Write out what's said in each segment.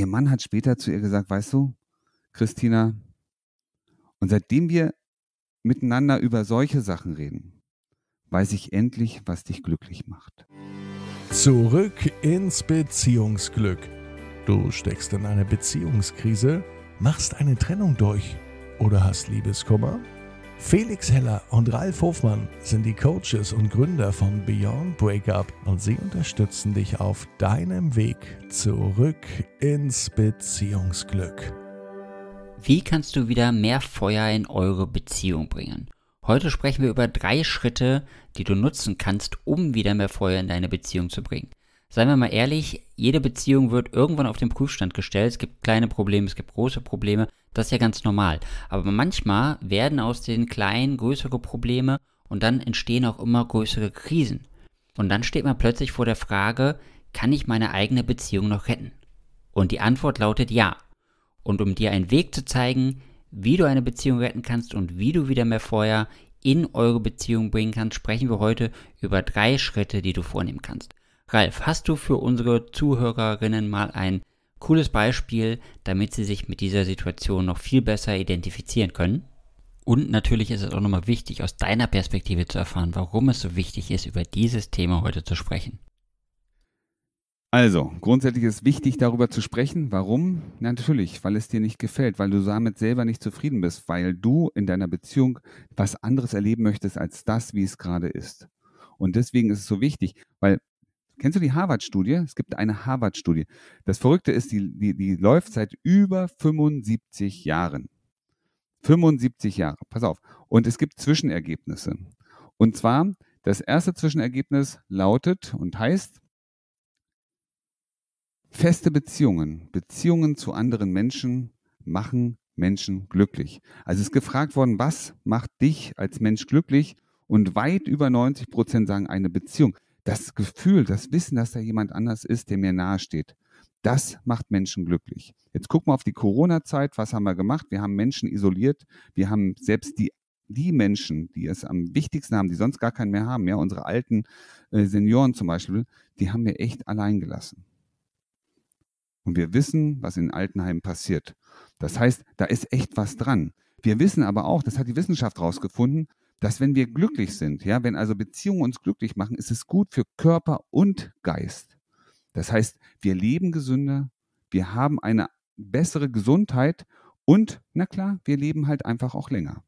Ihr Mann hat später zu ihr gesagt, weißt du, Christina, und seitdem wir miteinander über solche Sachen reden, weiß ich endlich, was dich glücklich macht. Zurück ins Beziehungsglück. Du steckst in einer Beziehungskrise, machst eine Trennung durch oder hast Liebeskummer? Felix Heller und Ralf Hofmann sind die Coaches und Gründer von Beyond Breakup und sie unterstützen dich auf deinem Weg zurück ins Beziehungsglück. Wie kannst du wieder mehr Feuer in eure Beziehung bringen? Heute sprechen wir über drei Schritte, die du nutzen kannst, um wieder mehr Feuer in deine Beziehung zu bringen. Seien wir mal ehrlich, jede Beziehung wird irgendwann auf den Prüfstand gestellt. Es gibt kleine Probleme, es gibt große Probleme. Das ist ja ganz normal. Aber manchmal werden aus den kleinen größere Probleme und dann entstehen auch immer größere Krisen. Und dann steht man plötzlich vor der Frage, kann ich meine eigene Beziehung noch retten? Und die Antwort lautet ja. Und um dir einen Weg zu zeigen, wie du eine Beziehung retten kannst und wie du wieder mehr Feuer in eure Beziehung bringen kannst, sprechen wir heute über drei Schritte, die du vornehmen kannst. Ralf, hast du für unsere Zuhörerinnen mal ein cooles Beispiel, damit sie sich mit dieser Situation noch viel besser identifizieren können? Und natürlich ist es auch nochmal wichtig, aus deiner Perspektive zu erfahren, warum es so wichtig ist, über dieses Thema heute zu sprechen. Also, grundsätzlich ist es wichtig, darüber zu sprechen. Warum? Na, natürlich, weil es dir nicht gefällt, weil du damit selber nicht zufrieden bist, weil du in deiner Beziehung was anderes erleben möchtest als das, wie es gerade ist. Und deswegen ist es so wichtig, weil Kennst du die Harvard-Studie? Es gibt eine Harvard-Studie. Das Verrückte ist, die, die, die läuft seit über 75 Jahren. 75 Jahre, pass auf. Und es gibt Zwischenergebnisse. Und zwar, das erste Zwischenergebnis lautet und heißt, feste Beziehungen, Beziehungen zu anderen Menschen machen Menschen glücklich. Also ist gefragt worden, was macht dich als Mensch glücklich? Und weit über 90 Prozent sagen eine Beziehung das Gefühl, das Wissen, dass da jemand anders ist, der mir nahesteht, das macht Menschen glücklich. Jetzt gucken wir auf die Corona-Zeit. Was haben wir gemacht? Wir haben Menschen isoliert. Wir haben selbst die die Menschen, die es am wichtigsten haben, die sonst gar keinen mehr haben, ja, unsere alten äh, Senioren zum Beispiel, die haben wir echt allein gelassen. Und wir wissen, was in Altenheimen passiert. Das heißt, da ist echt was dran. Wir wissen aber auch, das hat die Wissenschaft herausgefunden, dass wenn wir glücklich sind, ja, wenn also Beziehungen uns glücklich machen, ist es gut für Körper und Geist. Das heißt, wir leben gesünder, wir haben eine bessere Gesundheit und, na klar, wir leben halt einfach auch länger.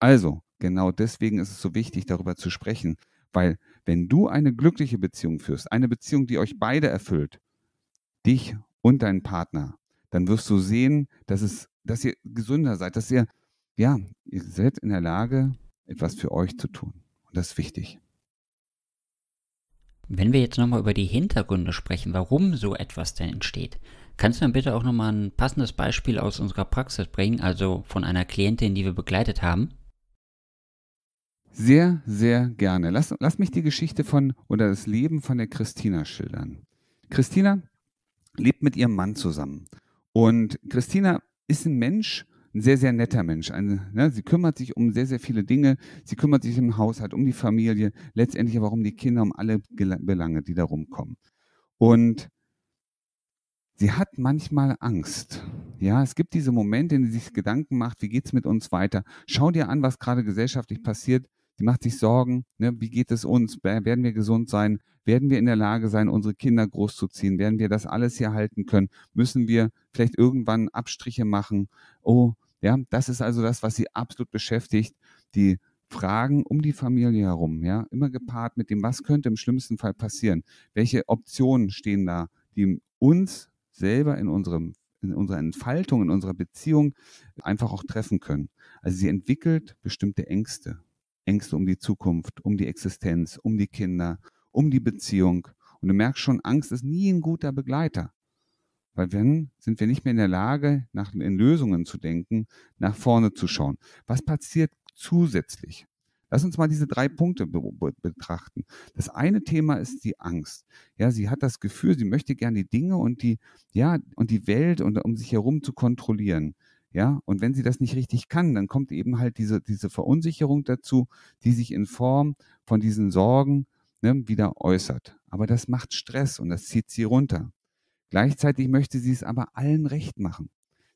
Also, genau deswegen ist es so wichtig, darüber zu sprechen, weil wenn du eine glückliche Beziehung führst, eine Beziehung, die euch beide erfüllt, dich und deinen Partner, dann wirst du sehen, dass, es, dass ihr gesünder seid, dass ihr, ja, ihr seid in der Lage, etwas für euch zu tun. Und das ist wichtig. Wenn wir jetzt nochmal über die Hintergründe sprechen, warum so etwas denn entsteht, kannst du dann bitte auch nochmal ein passendes Beispiel aus unserer Praxis bringen, also von einer Klientin, die wir begleitet haben? Sehr, sehr gerne. Lass, lass mich die Geschichte von oder das Leben von der Christina schildern. Christina lebt mit ihrem Mann zusammen. Und Christina ist ein Mensch, ein sehr, sehr netter Mensch. Eine, ne, sie kümmert sich um sehr, sehr viele Dinge. Sie kümmert sich im Haushalt, um die Familie, letztendlich aber auch um die Kinder, um alle Belange, die da rumkommen. Und sie hat manchmal Angst. Ja, es gibt diese Momente, in denen sie sich Gedanken macht, wie geht es mit uns weiter? Schau dir an, was gerade gesellschaftlich passiert. Sie macht sich Sorgen, ne, wie geht es uns? Werden wir gesund sein? Werden wir in der Lage sein, unsere Kinder großzuziehen? Werden wir das alles hier halten können? Müssen wir vielleicht irgendwann Abstriche machen? Oh, ja, das ist also das, was sie absolut beschäftigt, die Fragen um die Familie herum, ja, immer gepaart mit dem, was könnte im schlimmsten Fall passieren? Welche Optionen stehen da, die uns selber in unserem in unserer Entfaltung, in unserer Beziehung einfach auch treffen können. Also sie entwickelt bestimmte Ängste. Ängste um die Zukunft, um die Existenz, um die Kinder, um die Beziehung. Und du merkst schon, Angst ist nie ein guter Begleiter. Weil dann sind wir nicht mehr in der Lage, nach in Lösungen zu denken, nach vorne zu schauen. Was passiert zusätzlich? Lass uns mal diese drei Punkte be betrachten. Das eine Thema ist die Angst. Ja, sie hat das Gefühl, sie möchte gerne die Dinge und die, ja, und die Welt und um sich herum zu kontrollieren. Ja, und wenn sie das nicht richtig kann, dann kommt eben halt diese, diese Verunsicherung dazu, die sich in Form von diesen Sorgen ne, wieder äußert. Aber das macht Stress und das zieht sie runter. Gleichzeitig möchte sie es aber allen recht machen.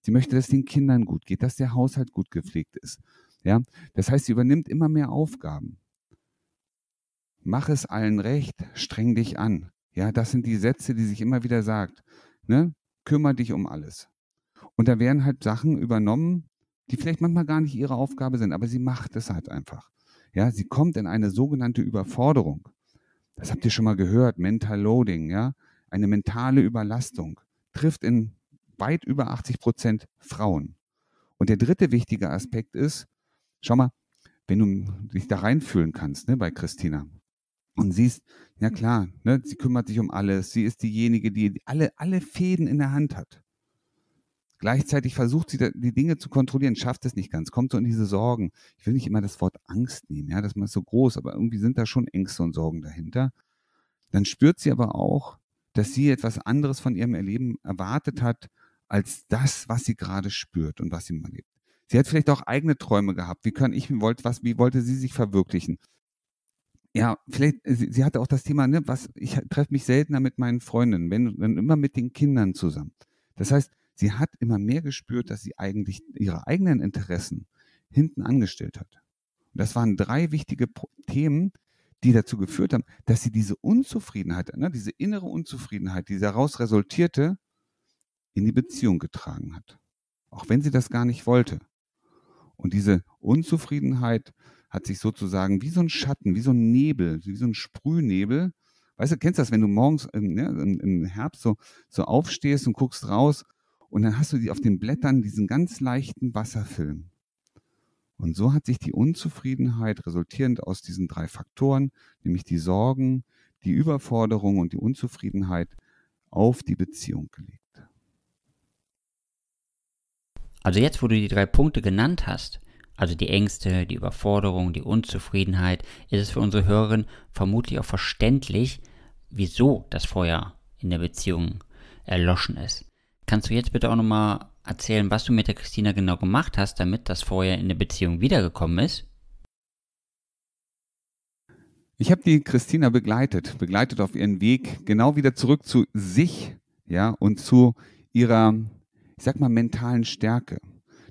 Sie möchte, dass es den Kindern gut geht, dass der Haushalt gut gepflegt ist. Ja? Das heißt, sie übernimmt immer mehr Aufgaben. Mach es allen recht, streng dich an. Ja, das sind die Sätze, die sich immer wieder sagt. Ne? Kümmer dich um alles. Und da werden halt Sachen übernommen, die vielleicht manchmal gar nicht ihre Aufgabe sind, aber sie macht es halt einfach. Ja, sie kommt in eine sogenannte Überforderung. Das habt ihr schon mal gehört, Mental Loading, ja eine mentale Überlastung trifft in weit über 80 Prozent Frauen. Und der dritte wichtige Aspekt ist, schau mal, wenn du dich da reinfühlen kannst ne, bei Christina und siehst, ja klar, ne, sie kümmert sich um alles, sie ist diejenige, die alle, alle Fäden in der Hand hat. Gleichzeitig versucht sie, die Dinge zu kontrollieren, schafft es nicht ganz, kommt so in diese Sorgen. Ich will nicht immer das Wort Angst nehmen, ja, das ist so groß, aber irgendwie sind da schon Ängste und Sorgen dahinter. Dann spürt sie aber auch, dass sie etwas anderes von ihrem Erleben erwartet hat, als das, was sie gerade spürt und was sie mal lebt. Sie hat vielleicht auch eigene Träume gehabt. Wie kann ich, wollte, was, wie wollte sie sich verwirklichen? Ja, vielleicht, sie, sie hatte auch das Thema, ne, was, ich treffe mich seltener mit meinen Freundinnen, wenn, wenn immer mit den Kindern zusammen. Das heißt, sie hat immer mehr gespürt, dass sie eigentlich ihre eigenen Interessen hinten angestellt hat. Und das waren drei wichtige Themen, die dazu geführt haben, dass sie diese Unzufriedenheit, ne, diese innere Unzufriedenheit, die daraus resultierte, in die Beziehung getragen hat. Auch wenn sie das gar nicht wollte. Und diese Unzufriedenheit hat sich sozusagen wie so ein Schatten, wie so ein Nebel, wie so ein Sprühnebel. Weißt du, kennst du das, wenn du morgens ne, im, im, Herbst so, so aufstehst und guckst raus und dann hast du auf den Blättern diesen ganz leichten Wasserfilm. Und so hat sich die Unzufriedenheit resultierend aus diesen drei Faktoren, nämlich die Sorgen, die Überforderung und die Unzufriedenheit, auf die Beziehung gelegt. Also jetzt, wo du die drei Punkte genannt hast, also die Ängste, die Überforderung, die Unzufriedenheit, ist es für unsere Hörerin vermutlich auch verständlich, wieso das Feuer in der Beziehung erloschen ist. Kannst du jetzt bitte auch nochmal erzählen, was du mit der Christina genau gemacht hast, damit das vorher in der Beziehung wiedergekommen ist? Ich habe die Christina begleitet, begleitet auf ihren Weg genau wieder zurück zu sich, ja, und zu ihrer, ich sag mal, mentalen Stärke.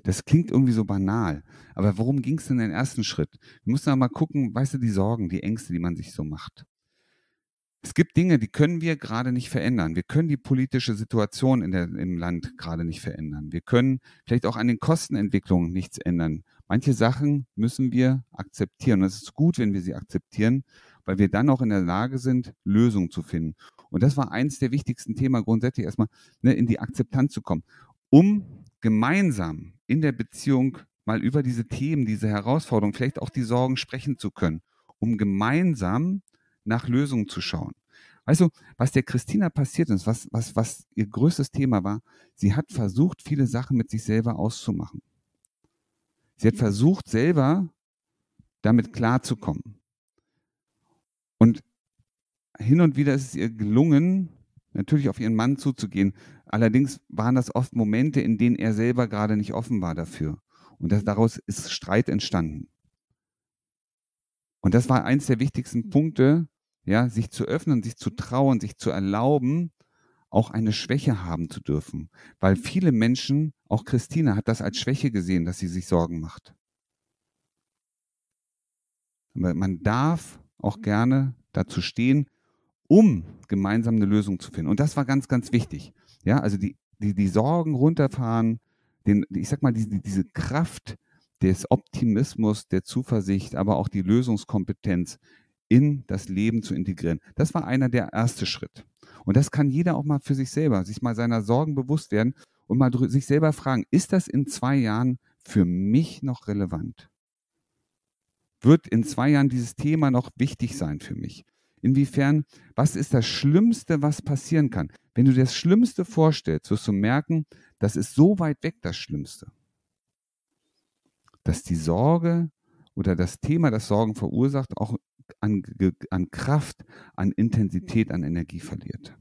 Das klingt irgendwie so banal, aber worum ging es denn den ersten Schritt? Wir mussten mal gucken, weißt du, die Sorgen, die Ängste, die man sich so macht es gibt Dinge, die können wir gerade nicht verändern. Wir können die politische Situation in der, im Land gerade nicht verändern. Wir können vielleicht auch an den Kostenentwicklungen nichts ändern. Manche Sachen müssen wir akzeptieren. Und es ist gut, wenn wir sie akzeptieren, weil wir dann auch in der Lage sind, Lösungen zu finden. Und das war eines der wichtigsten Themen grundsätzlich erstmal, ne, in die Akzeptanz zu kommen, um gemeinsam in der Beziehung mal über diese Themen, diese Herausforderungen, vielleicht auch die Sorgen sprechen zu können, um gemeinsam nach Lösungen zu schauen. Weißt du, was der Christina passiert ist, was, was, was ihr größtes Thema war, sie hat versucht, viele Sachen mit sich selber auszumachen. Sie hat versucht, selber damit klarzukommen. Und hin und wieder ist es ihr gelungen, natürlich auf ihren Mann zuzugehen. Allerdings waren das oft Momente, in denen er selber gerade nicht offen war dafür. Und das, daraus ist Streit entstanden. Und das war eins der wichtigsten Punkte, ja, sich zu öffnen, sich zu mhm. trauen, sich zu erlauben, auch eine Schwäche haben zu dürfen. Weil viele Menschen, auch Christina, hat das als Schwäche gesehen, dass sie sich Sorgen macht. Aber man darf auch mhm. gerne dazu stehen, um gemeinsam eine Lösung zu finden. Und das war ganz, ganz wichtig. Ja, also die, die, die Sorgen runterfahren, den, ich sag mal, die, diese Kraft des Optimismus, der Zuversicht, aber auch die Lösungskompetenz, in das Leben zu integrieren. Das war einer der erste Schritt. Und das kann jeder auch mal für sich selber, sich mal seiner Sorgen bewusst werden und mal sich selber fragen, ist das in zwei Jahren für mich noch relevant? Wird in zwei Jahren dieses Thema noch wichtig sein für mich? Inwiefern, was ist das Schlimmste, was passieren kann? Wenn du dir das Schlimmste vorstellst, wirst du merken, das ist so weit weg das Schlimmste, dass die Sorge oder das Thema, das Sorgen verursacht, auch an, an Kraft, an Intensität, mhm. an Energie verliert.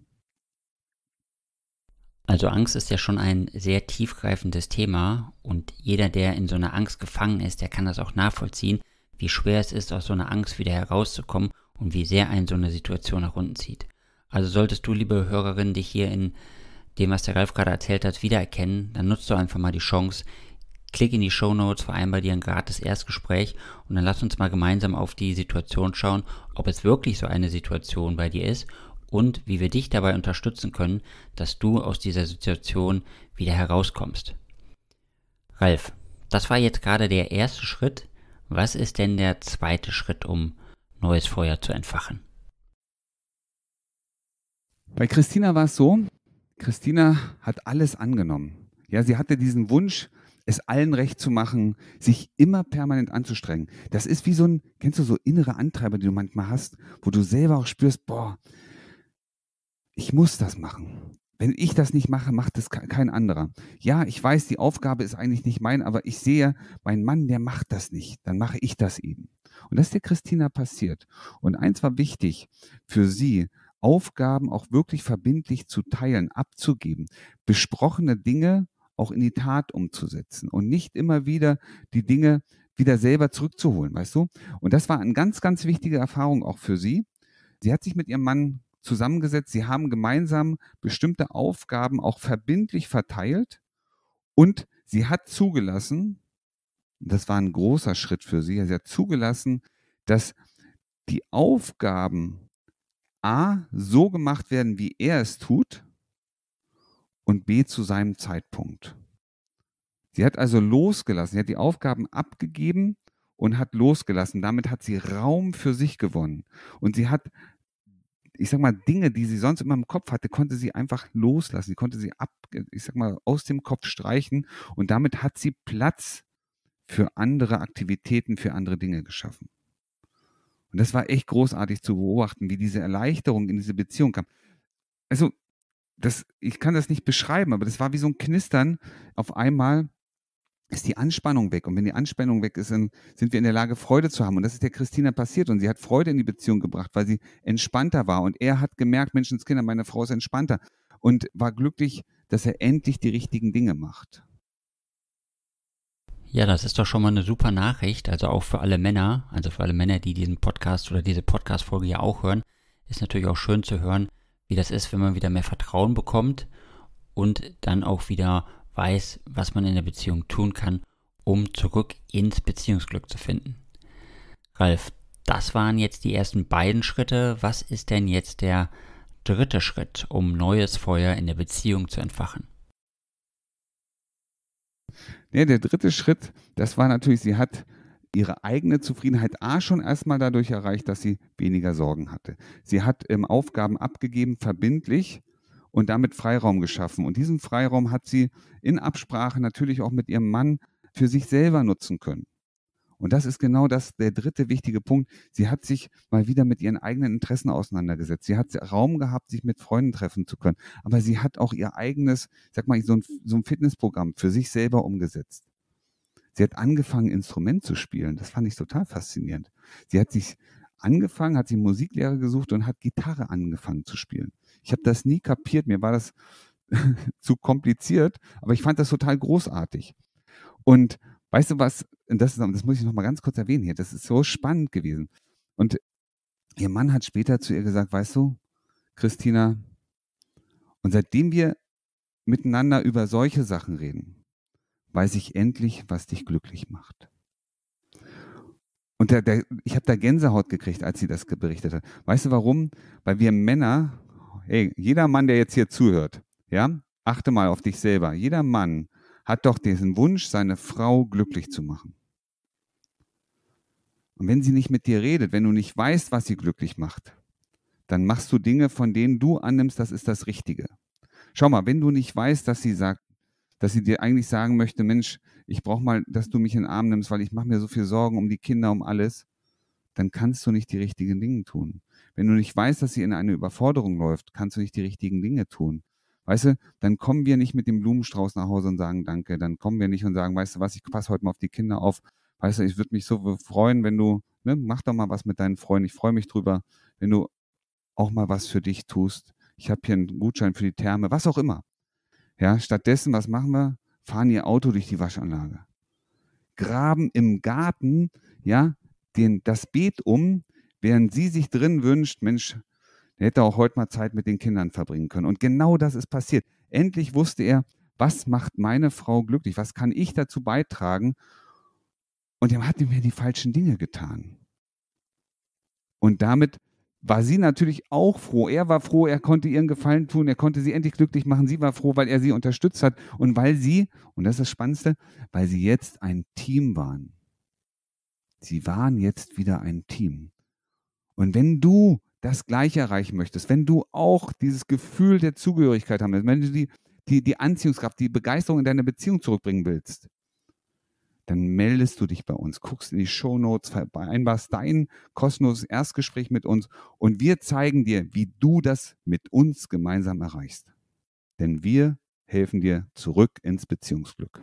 Also Angst ist ja schon ein sehr tiefgreifendes Thema und jeder, der in so einer Angst gefangen ist, der kann das auch nachvollziehen, wie schwer es ist, aus so einer Angst wieder herauszukommen und wie sehr einen so eine Situation nach unten zieht. Also solltest du, liebe Hörerin, dich hier in dem, was der Ralf gerade erzählt hat, wiedererkennen, dann nutzt du einfach mal die Chance, Klick in die Show Notes, vereinbar dir ein gratis Erstgespräch und dann lass uns mal gemeinsam auf die Situation schauen, ob es wirklich so eine Situation bei dir ist und wie wir dich dabei unterstützen können, dass du aus dieser Situation wieder herauskommst. Ralf, das war jetzt gerade der erste Schritt. Was ist denn der zweite Schritt, um neues Feuer zu entfachen? Bei Christina war es so, Christina hat alles angenommen. Ja, sie hatte diesen Wunsch, es allen recht zu machen, sich immer permanent anzustrengen. Das ist wie so ein, kennst du so innere Antreiber, die du manchmal hast, wo du selber auch spürst, boah, ich muss das machen. Wenn ich das nicht mache, macht es kein anderer. Ja, ich weiß, die Aufgabe ist eigentlich nicht mein, aber ich sehe, mein Mann, der macht das nicht. Dann mache ich das eben. Und das ist der Christina passiert. Und eins war wichtig für sie, Aufgaben auch wirklich verbindlich zu teilen, abzugeben. Besprochene Dinge auch in die Tat umzusetzen und nicht immer wieder die Dinge wieder selber zurückzuholen, weißt du? Und das war eine ganz, ganz wichtige Erfahrung auch für sie. Sie hat sich mit ihrem Mann zusammengesetzt, sie haben gemeinsam bestimmte Aufgaben auch verbindlich verteilt und sie hat zugelassen, das war ein großer Schritt für sie, sie hat zugelassen, dass die Aufgaben A so gemacht werden, wie er es tut, und B zu seinem Zeitpunkt. Sie hat also losgelassen, sie hat die Aufgaben abgegeben und hat losgelassen. Damit hat sie Raum für sich gewonnen. Und sie hat, ich sag mal, Dinge, die sie sonst immer im Kopf hatte, konnte sie einfach loslassen. Sie konnte sie ab, ich sag mal, aus dem Kopf streichen. Und damit hat sie Platz für andere Aktivitäten, für andere Dinge geschaffen. Und das war echt großartig zu beobachten, wie diese Erleichterung in diese Beziehung kam. Also, das, ich kann das nicht beschreiben, aber das war wie so ein Knistern. Auf einmal ist die Anspannung weg. Und wenn die Anspannung weg ist, dann sind wir in der Lage, Freude zu haben. Und das ist der Christina passiert. Und sie hat Freude in die Beziehung gebracht, weil sie entspannter war. Und er hat gemerkt, Menschenskinder, meine Frau ist entspannter. Und war glücklich, dass er endlich die richtigen Dinge macht. Ja, das ist doch schon mal eine super Nachricht. Also auch für alle Männer, also für alle Männer, die diesen Podcast oder diese Podcast-Folge ja auch hören, ist natürlich auch schön zu hören, wie das ist, wenn man wieder mehr Vertrauen bekommt und dann auch wieder weiß, was man in der Beziehung tun kann, um zurück ins Beziehungsglück zu finden. Ralf, das waren jetzt die ersten beiden Schritte. Was ist denn jetzt der dritte Schritt, um neues Feuer in der Beziehung zu entfachen? Ja, der dritte Schritt, das war natürlich, sie hat ihre eigene Zufriedenheit A schon erstmal dadurch erreicht, dass sie weniger Sorgen hatte. Sie hat ähm, Aufgaben abgegeben, verbindlich und damit Freiraum geschaffen. Und diesen Freiraum hat sie in Absprache natürlich auch mit ihrem Mann für sich selber nutzen können. Und das ist genau das, der dritte wichtige Punkt. Sie hat sich mal wieder mit ihren eigenen Interessen auseinandergesetzt. Sie hat Raum gehabt, sich mit Freunden treffen zu können. Aber sie hat auch ihr eigenes, sag mal, so ein, so ein Fitnessprogramm für sich selber umgesetzt. Sie hat angefangen, Instrument zu spielen. Das fand ich total faszinierend. Sie hat sich angefangen, hat sie Musiklehre gesucht und hat Gitarre angefangen zu spielen. Ich habe das nie kapiert. Mir war das zu kompliziert, aber ich fand das total großartig. Und weißt du was, das, das muss ich nochmal ganz kurz erwähnen hier, das ist so spannend gewesen. Und ihr Mann hat später zu ihr gesagt, weißt du, Christina, und seitdem wir miteinander über solche Sachen reden, weiß ich endlich, was dich glücklich macht. Und der, der, ich habe da Gänsehaut gekriegt, als sie das berichtet hat. Weißt du warum? Weil wir Männer, ey, jeder Mann, der jetzt hier zuhört, ja, achte mal auf dich selber. Jeder Mann hat doch diesen Wunsch, seine Frau glücklich zu machen. Und wenn sie nicht mit dir redet, wenn du nicht weißt, was sie glücklich macht, dann machst du Dinge, von denen du annimmst, das ist das Richtige. Schau mal, wenn du nicht weißt, dass sie sagt, dass sie dir eigentlich sagen möchte, Mensch, ich brauche mal, dass du mich in den Arm nimmst, weil ich mache mir so viel Sorgen um die Kinder, um alles, dann kannst du nicht die richtigen Dinge tun. Wenn du nicht weißt, dass sie in eine Überforderung läuft, kannst du nicht die richtigen Dinge tun. Weißt du, dann kommen wir nicht mit dem Blumenstrauß nach Hause und sagen Danke. Dann kommen wir nicht und sagen, weißt du was, ich passe heute mal auf die Kinder auf. Weißt du, ich würde mich so freuen, wenn du, ne, mach doch mal was mit deinen Freunden. Ich freue mich drüber, wenn du auch mal was für dich tust. Ich habe hier einen Gutschein für die Therme, was auch immer. Ja, stattdessen, was machen wir? Fahren ihr Auto durch die Waschanlage. Graben im Garten, ja, den, das Beet um, während sie sich drin wünscht, Mensch, der hätte auch heute mal Zeit mit den Kindern verbringen können. Und genau das ist passiert. Endlich wusste er, was macht meine Frau glücklich? Was kann ich dazu beitragen? Und er hat mir die falschen Dinge getan. Und damit war sie natürlich auch froh. Er war froh, er konnte ihren Gefallen tun, er konnte sie endlich glücklich machen. Sie war froh, weil er sie unterstützt hat und weil sie, und das ist das Spannendste, weil sie jetzt ein Team waren. Sie waren jetzt wieder ein Team. Und wenn du das Gleiche erreichen möchtest, wenn du auch dieses Gefühl der Zugehörigkeit haben willst, wenn du die, die, die Anziehungskraft, die Begeisterung in deine Beziehung zurückbringen willst, dann meldest du dich bei uns, guckst in die Show Notes, vereinbarst dein kostenloses Erstgespräch mit uns und wir zeigen dir, wie du das mit uns gemeinsam erreichst. Denn wir helfen dir zurück ins Beziehungsglück.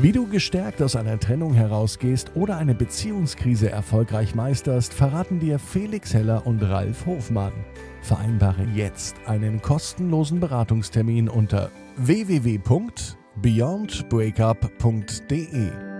Wie du gestärkt aus einer Trennung herausgehst oder eine Beziehungskrise erfolgreich meisterst, verraten dir Felix Heller und Ralf Hofmann. Vereinbare jetzt einen kostenlosen Beratungstermin unter www.beyondbreakup.de.